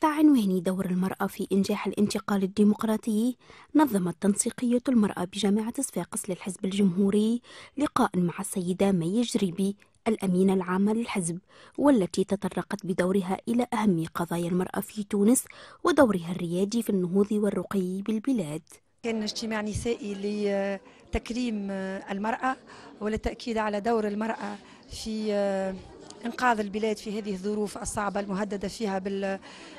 تحت عنوان دور المرأة في إنجاح الانتقال الديمقراطي نظمت تنسيقية المرأة بجامعة صفاقس للحزب الجمهوري لقاء مع السيدة مي جريبي الأمينة العامة للحزب والتي تطرقت بدورها إلى أهم قضايا المرأة في تونس ودورها الريادي في النهوض والرقي بالبلاد كان اجتماع نسائي لتكريم المرأة وللتأكيد على دور المرأة في انقاذ البلاد في هذه الظروف الصعبه المهدده فيها بال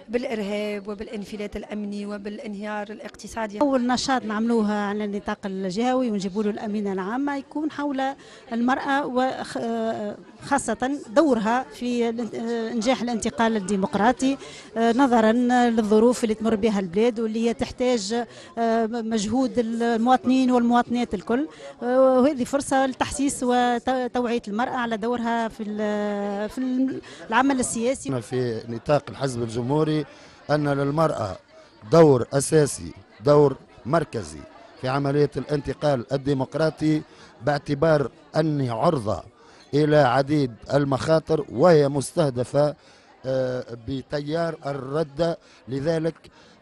بالارهاب وبالانفلات الامني وبالانهيار الاقتصادي. اول نشاط نعملوه على النطاق الجهوي ونجيبوا له الامينه العامه يكون حول المراه وخاصه دورها في انجاح الانتقال الديمقراطي آه، نظرا للظروف اللي تمر بها البلاد واللي هي تحتاج آه، مجهود المواطنين والمواطنات الكل آه، وهذه فرصه لتحسيس وتوعيه المراه على دورها في في العمل السياسي في نطاق الحزب الجمهوري أن للمرأة دور أساسي دور مركزي في عملية الانتقال الديمقراطي باعتبار أني عرضة إلى عديد المخاطر وهي مستهدفة آه، بتيار الردة لذلك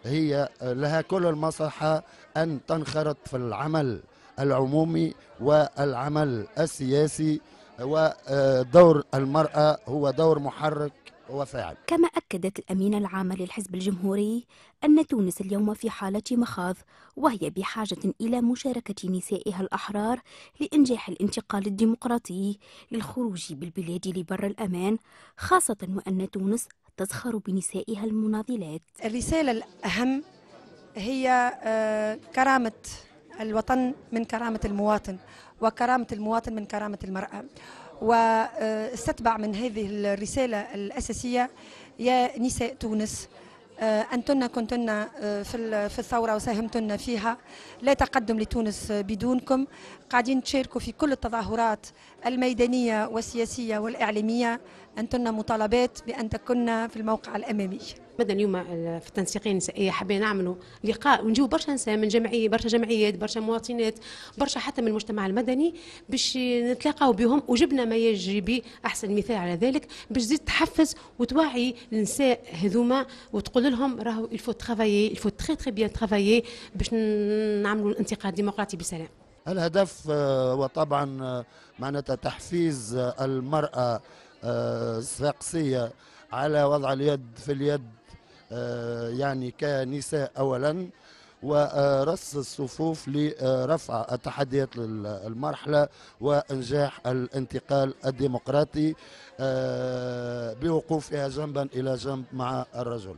هي لها كل المصلحة أن تنخرط في العمل العمومي والعمل السياسي ودور آه، المرأة هو دور محرك وفاعل كما أكدت الأمينة العامة للحزب الجمهوري أن تونس اليوم في حالة مخاض وهي بحاجة إلى مشاركة نسائها الأحرار لإنجاح الانتقال الديمقراطي للخروج بالبلاد لبر الأمان خاصة وأن تونس تزخر بنسائها المناضلات الرسالة الأهم هي آه، كرامة الوطن من كرامة المواطن وكرامة المواطن من كرامة المرأة واستتبع من هذه الرسالة الأساسية يا نساء تونس آه، أنتن كنتن آه، في في الثورة وساهمتن فيها لا تقدم لتونس بدونكم قاعدين تشاركوا في كل التظاهرات الميدانية والسياسية والإعلامية أنتن مطالبات بأن تكن في الموقع الأمامي مثلا اليوم آه، في التنسيقيه النسائيه حبينا نعملوا لقاء ونجيبوا برشا نساء من جمعيه برشا جمعيات برشا مواطنات برشا حتى من المجتمع المدني باش نتلاقاو بهم وجبنا ما يجري به احسن مثال على ذلك باش تزيد تحفز وتوعي النساء هذوما وتقول لهم راهو الفو ترافايي الفو تري تري بيان ترافايي باش نعملوا الانتقال الديمقراطي بسلام الهدف هو آه، طبعا آه، معناتها تحفيز المرأة الصفاقسية على وضع اليد في اليد آه، يعني كنساء أولا ورص الصفوف لرفع التحديات للمرحلة وإنجاح الانتقال الديمقراطي آه، بوقوفها جنبا إلى جنب مع الرجل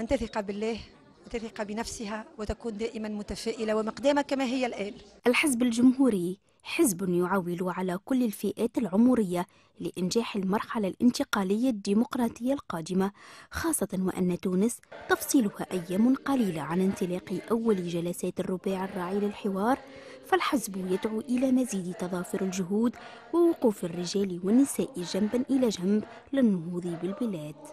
أن تثق بالله وتثق بنفسها وتكون دائما متفائلة ومقدامة كما هي الآن الحزب الجمهوري حزب يعول على كل الفئات العمرية لإنجاح المرحلة الانتقالية الديمقراطية القادمة خاصة وأن تونس تفصيلها أيام قليلة عن انطلاق أول جلسات الرباع الراعي للحوار فالحزب يدعو إلى مزيد تضافر الجهود ووقوف الرجال والنساء جنبا إلى جنب للنهوض بالبلاد